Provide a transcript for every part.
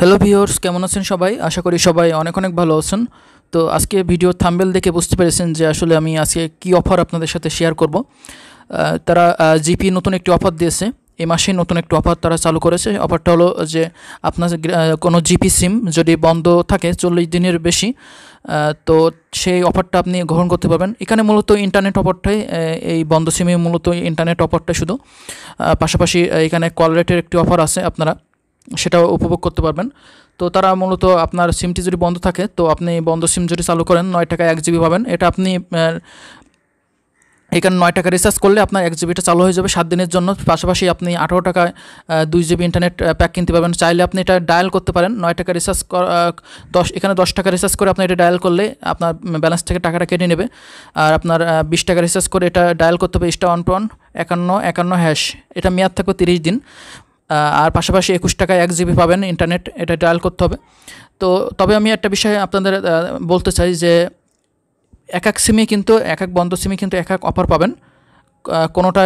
hello viewers কেমন আছেন সবাই আশা করি সবাই অনেক অনেক ভালো আছেন তো আজকে ভিডিও থাম্বেল দেখে বুঝতে পেরেছেন যে আসলে আমি আজকে কি অফার আপনাদের সাথে শেয়ার করব তারা জিপি নতুন একটি অফার দিয়েছে এই মাসে নতুন একটি অফার তারা চালু করেছে অফারটা হলো যে আপনার কোনো জিপি সিম যদি বন্ধ থাকে চল্লিশ দিনের বেশি তো সেই অফারটা আপনি গ্রহণ করতে পারবেন এখানে মূলত ইন্টারনেট অফারটাই এই বন্ধ সিমে মূলত ইন্টারনেট অফারটা শুধু পাশাপাশি এখানে কল রেটের একটি অফার আছে আপনারা সেটাও উপভোগ করতে পারবেন তো তারা মূলত আপনার সিমটি যদি বন্ধ থাকে তো আপনি বন্ধ সিম যদি চালু করেন নয় টাকা এক জিবি পাবেন এটা আপনি এখানে নয় টাকা রিচার্জ করলে আপনার এক জিবিটা চালু হয়ে যাবে সাত দিনের জন্য পাশাপাশি আপনি আঠারো টাকায় দুই জিবি ইন্টারনেট প্যাক কিনতে পারবেন চাইলে আপনি এটা ডায়াল করতে পারেন নয় টাকা রিচার্জ দশ এখানে দশ টাকা রিচার্জ করে আপনি এটা ডায়াল করলে আপনার ব্যালেন্স থেকে টাকাটা কেটে নেবে আর আপনার বিশ টাকা রিচার্জ করে এটা ডায়াল করতে হবে স্টার ওয়ান টু ওয়ান একান্ন একান্ন হ্যাশ এটা মেয়াদ থাকবে তিরিশ দিন আর পাশাপাশি একুশ টাকায় এক জিবি পাবেন ইন্টারনেট এটা ডায়াল করতে হবে তো তবে আমি একটা বিষয় আপনাদের বলতে চাই যে এক এক সিমে কিন্তু এক এক বন্ধ সিমে কিন্তু এক এক অফার পাবেন কোনোটা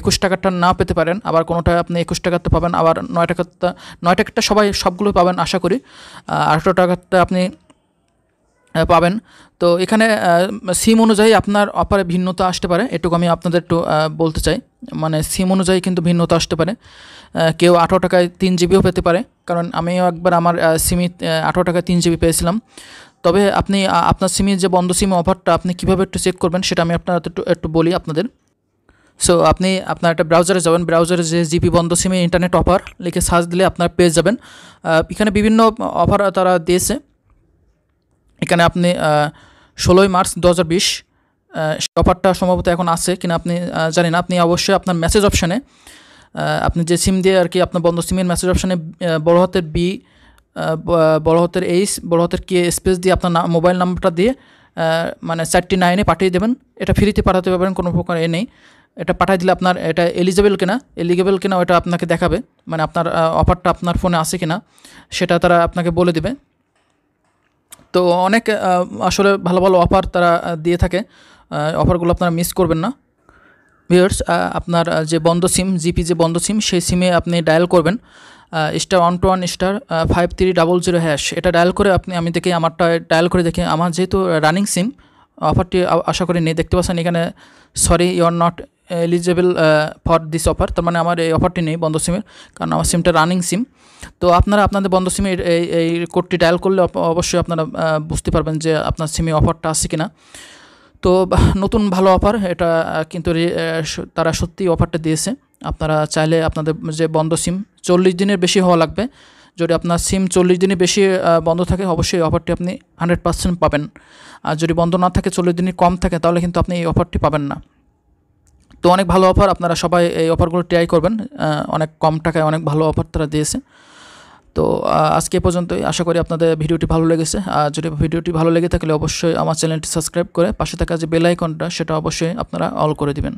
একুশ টাকারটা না পেতে পারেন আবার কোনোটা আপনি একুশ টাকাতে পাবেন আবার নয় টাকারটা নয় টাকারটা সবাই সবগুলো পাবেন আশা করি আঠেরো টাকারটা আপনি পাবেন তো এখানে সিম অনুযায়ী আপনার অপারে ভিন্নতা আসতে পারে এটুকু আমি আপনাদের একটু বলতে চাই মানে সিম অনুযায়ী কিন্তু ভিন্নতা আসতে পারে কেউ আঠারো টাকায় তিন জিবিও পেতে পারে কারণ আমিও একবার আমার সিমি আঠারো টাকায় তিন জিবি পেয়েছিলাম তবে আপনি আপনার সিমির যে বন্ধ সিম অফারটা আপনি কীভাবে একটু চেক করবেন সেটা আমি আপনার একটু একটু বলি আপনাদের সো আপনি আপনার একটা ব্রাউজারে যাবেন ব্রাউজারে যে জিপি বন্ধ সিমে ইন্টারনেট অফার লিখে সার্চ দিলে আপনার পেয়ে যাবেন এখানে বিভিন্ন অফার তারা দিয়েছে এখানে আপনি ষোলোই মার্চ দু হাজার বিশ অফারটা সম্ভবত এখন আছে কিনা আপনি জানেন আপনি অবশ্যই আপনার মেসেজ অপশানে আপনি যে সিম দিয়ে আর কি আপনার বন্ধ সিমের মেসেজ অপশানে বড় হাতের বি বড় হাতের এইচ বড় হাতের কে স্পেস দিয়ে আপনার মোবাইল নাম্বারটা দিয়ে মানে চারটি নাইনে পাঠিয়ে দেবেন এটা ফ্রিতে পাঠাতে পারবেন কোনো প্রকার এ নেই এটা পাঠিয়ে দিলে আপনার এটা এলিজেবল কিনা এলিগেবল কিনা ওটা আপনাকে দেখাবে মানে আপনার অফারটা আপনার ফোনে আছে কিনা সেটা তারা আপনাকে বলে দেবে তো অনেক আসলে ভালো ভালো অফার তারা দিয়ে থাকে অফারগুলো আপনারা মিস করবেন না ভিউয়ার্স আপনার যে বন্ধ সিম জিপি যে বন্ধ সিম সেই সিমে আপনি ডায়াল করবেন star one two one star five three double zero hash এটা ডায়াল করে আপনি আমি দেখি আমারটা ডায়াল করে দেখি আমার যেহেতু রানিং সিম অফারটি আশা করি নেই দেখতে পাচ্ছেন এখানে sorry you are not eligible for this offer তার মানে আমার এই অফারটি নেই বন্ধ সিমের কারণ আমার সিমটা রানিং সিম তো আপনারা আপনাদের বন্ধ সিমে এই এই কোডটি ডায়াল করলে অবশ্যই আপনারা বুঝতে পারবেন যে আপনার সিমে অফারটা আছে কিনা তো নতুন ভালো অফার এটা কিন্তু তারা সত্যি অফারটা দিয়েছে আপনারা চাইলে আপনাদের যে বন্ধ সিম চল্লিশ দিনের বেশি হওয়া লাগবে যদি আপনার সিম চল্লিশ দিনই বেশি বন্ধ থাকে অবশ্যই অফারটি আপনি হান্ড্রেড পার্সেন্ট পাবেন আর যদি বন্ধ না থাকে চল্লিশ দিনই কম থাকে তাহলে কিন্তু আপনি এই অফারটি পাবেন না তো অনেক ভালো অফার আপনারা সবাই এই অফারগুলো ট্রাই করবেন অনেক কম টাকায় অনেক ভালো অফার তারা দিয়েছে তো আজকে পর্যন্তই আশা করি আপনাদের ভিডিওটি ভালো লেগেছে আর যদি ভিডিওটি ভালো লেগে থাকলে অবশ্যই আমার চ্যানেলটি সাবস্ক্রাইব করে পাশে থাকা যে বেল আইকনটা সেটা অবশ্যই আপনারা অল করে দিবেন